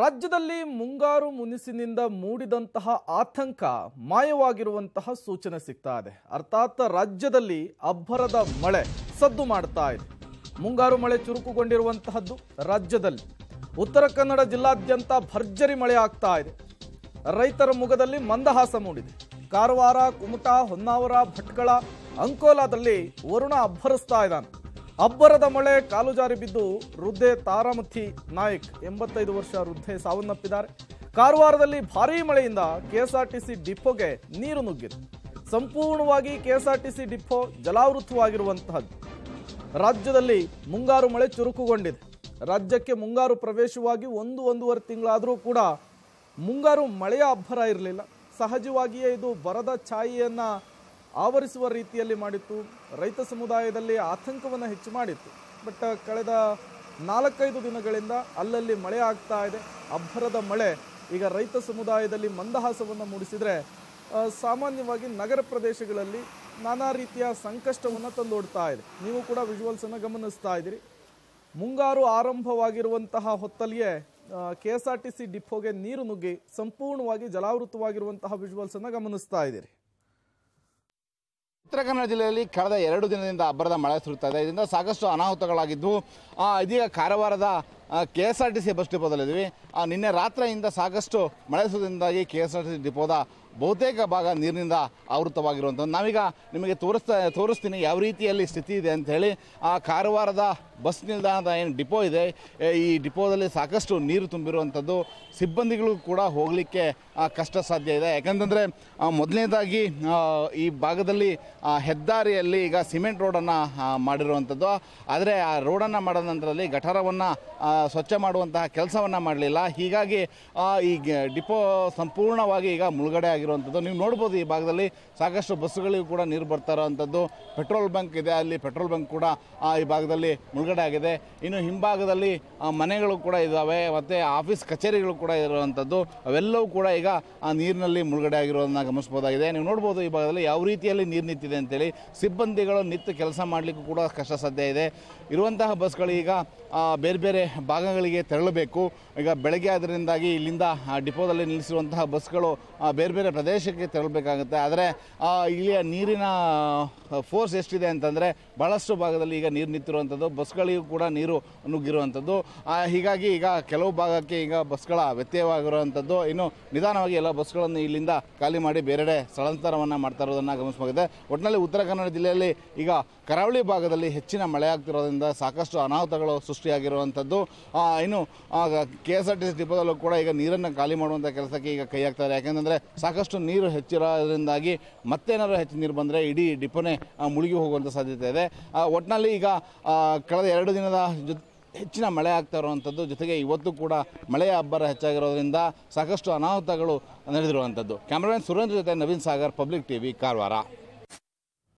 ರಾಜ್ಯದಲ್ಲಿ ಮುಂಗಾರು ಮುನಿಸಿನಿಂದ ಮೂಡಿದಂತಹ ಆತಂಕ ಮಾಯವಾಗಿರುವಂತಹ ಸೂಚನೆ ಸಿಗ್ತಾ ಇದೆ ಅರ್ಥಾತ್ ರಾಜ್ಯದಲ್ಲಿ ಅಬ್ಬರದ ಮಳೆ ಸದ್ದು ಮಾಡ್ತಾ ಇದೆ ಮುಂಗಾರು ಮಳೆ ಚುರುಕುಗೊಂಡಿರುವಂತಹದ್ದು ರಾಜ್ಯದಲ್ಲಿ ಉತ್ತರ ಕನ್ನಡ ಜಿಲ್ಲಾದ್ಯಂತ ಭರ್ಜರಿ ಮಳೆ ಆಗ್ತಾ ಇದೆ ರೈತರ ಮುಖದಲ್ಲಿ ಮಂದಹಾಸ ಮೂಡಿದೆ ಕಾರವಾರ ಕುಮಟಾ ಹೊನ್ನಾವರ ಭಟ್ಕಳ ಅಂಕೋಲಾದಲ್ಲಿ ವರುಣ ಅಬ್ಬರಿಸ್ತಾ ಇದ್ದಾನೆ ಅಬ್ಬರದ ಮಳೆ ಕಾಲು ಜಾರಿ ಬಿದ್ದು ವೃದ್ಧೆ ತಾರಾಮುಥಿ ನಾಯಕ್ ಎಂಬತ್ತೈದು ವರ್ಷ ವೃದ್ಧೆ ಸಾವನ್ನಪ್ಪಿದ್ದಾರೆ ಕಾರವಾರದಲ್ಲಿ ಭಾರೀ ಮಳೆಯಿಂದ ಕೆಎಸ್ಆರ್ಟಿಸಿ ಡಿಪೋಗೆ ನೀರು ನುಗ್ಗಿದೆ ಸಂಪೂರ್ಣವಾಗಿ ಕೆಎಸ್ಆರ್ಟಿಸಿ ಡಿಪೋ ಜಲಾವೃತವಾಗಿರುವಂತಹದ್ದು ರಾಜ್ಯದಲ್ಲಿ ಮುಂಗಾರು ಮಳೆ ಚುರುಕುಗೊಂಡಿದೆ ರಾಜ್ಯಕ್ಕೆ ಮುಂಗಾರು ಪ್ರವೇಶವಾಗಿ ಒಂದು ಒಂದೂವರೆ ತಿಂಗಳಾದರೂ ಕೂಡ ಮುಂಗಾರು ಮಳೆಯ ಅಬ್ಬರ ಇರಲಿಲ್ಲ ಸಹಜವಾಗಿಯೇ ಇದು ಬರದ ಛಾಯೆಯನ್ನು ಆವರಿಸುವ ರೀತಿಯಲ್ಲಿ ಮಾಡಿತ್ತು ರೈತ ಸಮುದಾಯದಲ್ಲಿ ಆತಂಕವನ್ನು ಹೆಚ್ಚು ಮಾಡಿತ್ತು ಬಟ್ ಕಳೆದ ನಾಲ್ಕೈದು ದಿನಗಳಿಂದ ಅಲ್ಲಲ್ಲಿ ಮಳೆ ಆಗ್ತಾ ಇದೆ ಅಬ್ಬರದ ಮಳೆ ಈಗ ರೈತ ಸಮುದಾಯದಲ್ಲಿ ಮಂದಹಾಸವನ್ನು ಮೂಡಿಸಿದರೆ ಸಾಮಾನ್ಯವಾಗಿ ನಗರ ಪ್ರದೇಶಗಳಲ್ಲಿ ನಾನಾ ರೀತಿಯ ಸಂಕಷ್ಟವನ್ನು ತಂದೊಡ್ತಾ ಇದೆ ನೀವು ಕೂಡ ವಿಜುವಲ್ಸನ್ನು ಗಮನಿಸ್ತಾ ಇದ್ದೀರಿ ಮುಂಗಾರು ಆರಂಭವಾಗಿರುವಂತಹ ಹೊತ್ತಲ್ಲಿಯೇ K S R T C ಡಿಪೋಗೆ ನೀರು ನುಗ್ಗಿ ಸಂಪೂರ್ಣವಾಗಿ ಜಲಾವೃತವಾಗಿರುವಂತಹ ವಿಜುವಲ್ಸನ್ನು ಗಮನಿಸ್ತಾ ಇದ್ದೀರಿ ಉತ್ತರ ಕನ್ನಡ ಜಿಲ್ಲೆಯಲ್ಲಿ ಕಳೆದ ಎರಡು ದಿನದಿಂದ ಅಬ್ಬರದ ಮಳೆ ಸುರಿತಾ ಇದೆ ಇದರಿಂದ ಸಾಕಷ್ಟು ಅನಾಹುತಗಳಾಗಿದ್ದು ಇದೀಗ ಕಾರವಾರದ K S R T C bus ಡಿಪೋದಲ್ಲಿದ್ದೀವಿ ನಿನ್ನೆ ರಾತ್ರಿಯಿಂದ ಸಾಕಷ್ಟು ಮಳೆ ಸುರಿದಿಂದಾಗಿ K S R T C ಡಿಪೋದ ಬಹುತೇಕ ಭಾಗ ನೀರಿನಿಂದ ಆವೃತವಾಗಿರುವಂಥದ್ದು ನಾವೀಗ ನಿಮಗೆ ತೋರಿಸ್ತಾ ತೋರಿಸ್ತೀನಿ ಯಾವ ರೀತಿಯಲ್ಲಿ ಸ್ಥಿತಿ ಇದೆ ಅಂತ ಹೇಳಿ ಆ ಕಾರವಾರದ ಬಸ್ ನಿಲ್ದಾಣದ ಏನು ಡಿಪೋ ಇದೆ ಈ ಡಿಪೋದಲ್ಲಿ ಸಾಕಷ್ಟು ನೀರು ತುಂಬಿರುವಂಥದ್ದು ಸಿಬ್ಬಂದಿಗಳು ಕೂಡ ಹೋಗಲಿಕ್ಕೆ ಕಷ್ಟ ಸಾಧ್ಯ ಇದೆ ಯಾಕಂತಂದರೆ ಮೊದಲನೇದಾಗಿ ಈ ಭಾಗದಲ್ಲಿ ಹೆದ್ದಾರಿಯಲ್ಲಿ ಈಗ ಸಿಮೆಂಟ್ ರೋಡನ್ನು ಮಾಡಿರುವಂಥದ್ದು ಆದರೆ ಆ ರೋಡನ್ನು ಮಾಡಿದ ನಂತರದಲ್ಲಿ ಗಟಾರವನ್ನು ಸ್ವಚ್ಛ ಮಾಡುವಂತಹ ಕೆಲಸವನ್ನು ಮಾಡಲಿಲ್ಲ ಹೀಗಾಗಿ ಈ ಡಿಪೋ ಸಂಪೂರ್ಣವಾಗಿ ಈಗ ಮುಳುಗಡೆ ಆಗಿರುವಂಥದ್ದು ನೀವು ನೋಡ್ಬೋದು ಈ ಭಾಗದಲ್ಲಿ ಸಾಕಷ್ಟು ಬಸ್ಸುಗಳಿಗೂ ಕೂಡ ನೀರು ಬರ್ತಾ ಇರೋವಂಥದ್ದು ಪೆಟ್ರೋಲ್ ಬಂಕ್ ಇದೆ ಅಲ್ಲಿ ಪೆಟ್ರೋಲ್ ಬಂಕ್ ಕೂಡ ಈ ಭಾಗದಲ್ಲಿ ಮುಳುಗಡೆ ಬಿಡುಗಡೆ ಆಗಿದೆ ಇನ್ನು ಹಿಂಭಾಗದಲ್ಲಿ ಮನೆಗಳು ಕೂಡ ಇದ್ದಾವೆ ಮತ್ತು ಆಫೀಸ್ ಕಚೇರಿಗಳು ಕೂಡ ಇರುವಂಥದ್ದು ಅವೆಲ್ಲವೂ ಕೂಡ ಈಗ ಆ ನೀರಿನಲ್ಲಿ ಮುಳುಗಡೆ ಆಗಿರೋದನ್ನ ಗಮನಿಸ್ಬೋದಾಗಿದೆ ನೀವು ನೋಡ್ಬೋದು ಈ ಭಾಗದಲ್ಲಿ ಯಾವ ರೀತಿಯಲ್ಲಿ ನೀರು ನಿಂತಿದೆ ಅಂತೇಳಿ ಸಿಬ್ಬಂದಿಗಳು ನಿಂತು ಕೆಲಸ ಮಾಡಲಿಕ್ಕೂ ಕೂಡ ಕಷ್ಟ ಸಾಧ್ಯ ಇದೆ ಇರುವಂತಹ ಬಸ್ಗಳು ಈಗ ಬೇರೆ ಬೇರೆ ಭಾಗಗಳಿಗೆ ತೆರಳಬೇಕು ಈಗ ಬೆಳಗ್ಗೆ ಆದ್ದರಿಂದಾಗಿ ಇಲ್ಲಿಂದ ಡಿಪೋದಲ್ಲಿ ನಿಲ್ಲಿಸಿರುವಂತಹ ಬಸ್ಗಳು ಬೇರೆ ಬೇರೆ ಪ್ರದೇಶಕ್ಕೆ ತೆರಳಬೇಕಾಗುತ್ತೆ ಆದರೆ ಇಲ್ಲಿಯ ನೀರಿನ ಫೋರ್ಸ್ ಎಷ್ಟಿದೆ ಅಂತಂದರೆ ಬಹಳಷ್ಟು ಭಾಗದಲ್ಲಿ ಈಗ ನೀರು ನಿಂತಿರುವಂಥದ್ದು ಬಸ್ಗಳು ಬಸ್ಗಳಿಗೂ ಕೂಡ ನೀರು ನುಗ್ಗಿರುವಂಥದ್ದು ಹೀಗಾಗಿ ಈಗ ಕೆಲವು ಭಾಗಕ್ಕೆ ಈಗ ಬಸ್ಗಳ ವ್ಯತ್ಯಯವಾಗಿರುವಂಥದ್ದು ಇನ್ನು ನಿಧಾನವಾಗಿ ಎಲ್ಲ ಬಸ್ಗಳನ್ನು ಇಲ್ಲಿಂದ ಖಾಲಿ ಮಾಡಿ ಬೇರೆಡೆ ಸ್ಥಳಾಂತರವನ್ನು ಮಾಡ್ತಾ ಇರೋದನ್ನು ಗಮನಿಸಬಹುದಾಗಿದೆ ಒಟ್ಟಿನಲ್ಲಿ ಉತ್ತರ ಕನ್ನಡ ಜಿಲ್ಲೆಯಲ್ಲಿ ಈಗ ಕರಾವಳಿ ಭಾಗದಲ್ಲಿ ಹೆಚ್ಚಿನ ಮಳೆ ಆಗ್ತಿರೋದ್ರಿಂದ ಸಾಕಷ್ಟು ಅನಾಹುತಗಳು ಸೃಷ್ಟಿಯಾಗಿರುವಂಥದ್ದು ಇನ್ನು K S R T C ಡಿಪೋದಲ್ಲೂ ಕೂಡ ಈಗ ನೀರನ್ನು ಖಾಲಿ ಮಾಡುವಂಥ ಕೆಲಸಕ್ಕೆ ಈಗ ಕೈ ಹಾಕ್ತಾರೆ ಯಾಕೆಂದರೆ ಸಾಕಷ್ಟು ನೀರು ಹೆಚ್ಚಿರೋದ್ರಿಂದಾಗಿ ಮತ್ತೇನಾದರೂ ಹೆಚ್ಚು ನೀರು ಬಂದರೆ ಇಡೀ ಡಿಪೋನೇ ಮುಳುಗಿ ಹೋಗುವಂಥ ಸಾಧ್ಯತೆ ಇದೆ ಒಟ್ಟಿನಲ್ಲಿ ಈಗ ಕಳೆದ ಕಳೆದ ಎರಡು ದಿನದ ಜೊ ಹೆಚ್ಚಿನ ಮಳೆ ಆಗ್ತಾ ಇರುವಂಥದ್ದು ಜೊತೆಗೆ ಇವತ್ತು ಕೂಡ ಮಳೆಯ ಅಬ್ಬರ ಹೆಚ್ಚಾಗಿರೋದ್ರಿಂದ ಸಾಕಷ್ಟು ಅನಾಹುತಗಳು ನಡೆದಿರುವಂಥದ್ದು ಕ್ಯಾಮ್ರಾಮನ್ ಸುರೇಂದ್ರ ಜೊತೆ ನವೀನ್ ಸಾಗರ್ ಪಬ್ಲಿಕ್ ಟಿವಿ ಕಾರವಾರ